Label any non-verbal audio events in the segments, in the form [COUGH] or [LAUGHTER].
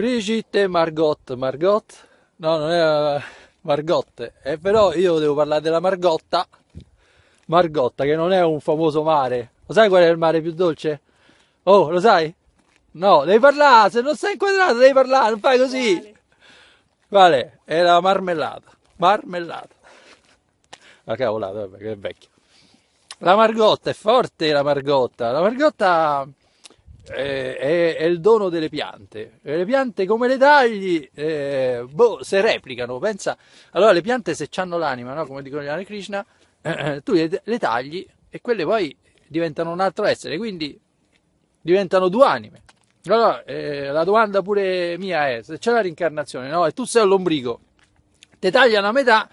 Brigitte Margot, Margot? No, non è Margotte, eh, però io devo parlare della Margotta, Margotta che non è un famoso mare. Lo sai qual è il mare più dolce? Oh, lo sai? No, devi parlare, se non sei inquadrato devi parlare, non fai così. Quale? Vale, è la marmellata, marmellata. La cavolata, vabbè, che è vecchio. La Margotta è forte la Margotta, la Margotta eh, è, è, il dono delle piante. E eh, le piante come le tagli, eh, boh, se replicano. Pensa, allora le piante se hanno l'anima, no? come dicono gli Hare Krishna, eh, eh, tu le, le, tagli e quelle poi diventano un altro essere, quindi diventano due anime. Allora, eh, la domanda pure mia è, se c'è la rincarnazione, no? E tu sei all'ombrico, te tagliano a metà,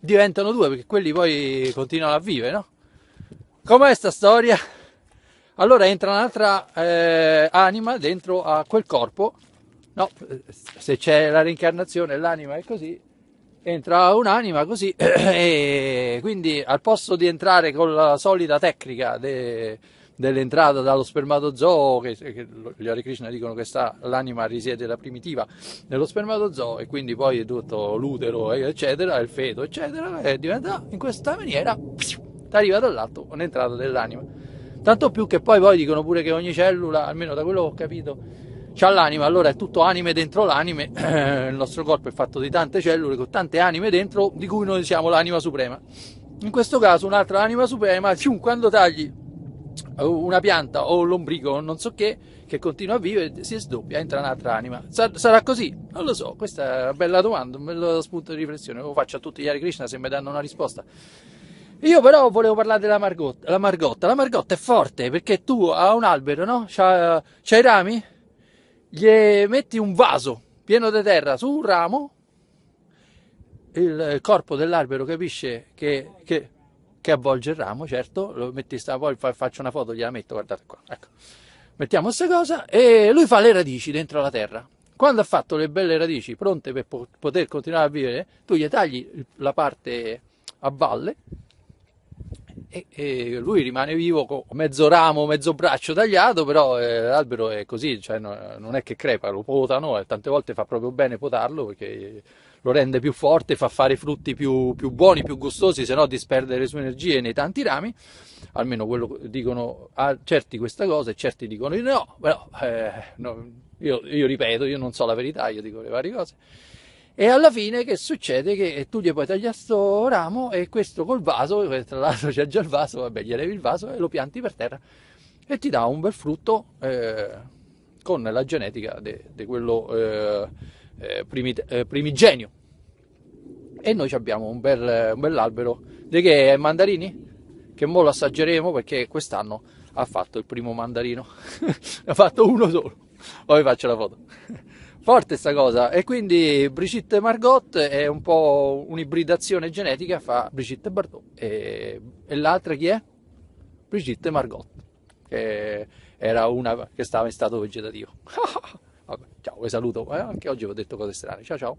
diventano due, perché quelli poi continuano a vivere, no? Com'è sta storia? Allora entra un'altra eh, anima dentro a quel corpo, no, se c'è la reincarnazione l'anima è così, entra un'anima così [CLEARS THROAT] e quindi al posto di entrare con la solida tecnica de, dell'entrata dallo spermatozoo, che, che, gli Hare Krishna dicono che sta, l'anima risiede la primitiva nello spermatozoo e quindi poi è tutto l'utero, eccetera, il feto, eccetera, e diventa in questa maniera, arriva dall'alto un'entrata dell'anima. Tanto più che poi, poi dicono pure che ogni cellula, almeno da quello che ho capito, c'ha l'anima, allora è tutto anime dentro l'anime, [CLEARS THROAT] il nostro corpo è fatto di tante cellule con tante anime dentro, di cui noi siamo l'anima suprema. In questo caso un'altra anima suprema, quando tagli una pianta o lombrico o non so che, che continua a vivere, si sdoppia, entra un'altra anima. sarà così? Non lo so, questa è una bella domanda, un bello spunto di riflessione, lo faccio a tutti gli Hare Krishna se mi danno una risposta. Io però volevo parlare della margotta. La margotta, la margotta è forte perché tu a un albero, no? C'ha, c'ha i rami, gli metti un vaso pieno di terra su un ramo, il corpo dell'albero capisce che, che, che avvolge il ramo, certo, lo metti, sta, poi faccio una foto, gliela metto, guardate qua, ecco. Mettiamo questa cosa e lui fa le radici dentro la terra. Quando ha fatto le belle radici pronte per poter continuare a vivere, tu gli tagli la parte a valle e, e lui rimane vivo con mezzo ramo, mezzo braccio tagliato, però eh, l'albero è così, cioè, no, non è che crepa, lo potano e eh, tante volte fa proprio bene potarlo perché lo rende più forte, fa fare frutti più, più buoni, più gustosi, se no disperde le sue energie nei tanti rami. Almeno quello dicono ah, certi questa cosa e certi dicono di no, però eh, no, io, io ripeto, io non so la verità, io dico le varie cose. E alla fine che succede? Che tu gli puoi tagliare sto ramo e questo col vaso, tra l'altro c'è già il vaso, vabbè, gli levi il vaso e lo pianti per terra e ti dà un bel frutto eh, con la genetica di quello eh, eh, eh, primigenio. E noi abbiamo un, bel, un bell'albero di che è mandarini, che mo lo assaggeremo perché quest'anno ha fatto il primo mandarino, ne [LAUGHS] ha fatto uno solo. Poi vi faccio la foto. Forte sta cosa. E quindi Brigitte Margot è un po' un'ibridazione genetica fa Brigitte Bardot. E, e l'altra chi è? Brigitte Margot, che era una che stava in stato vegetativo. [LAUGHS] Vabbè, ciao, vi saluto. Eh, anche oggi ho detto cose strane. Ciao ciao.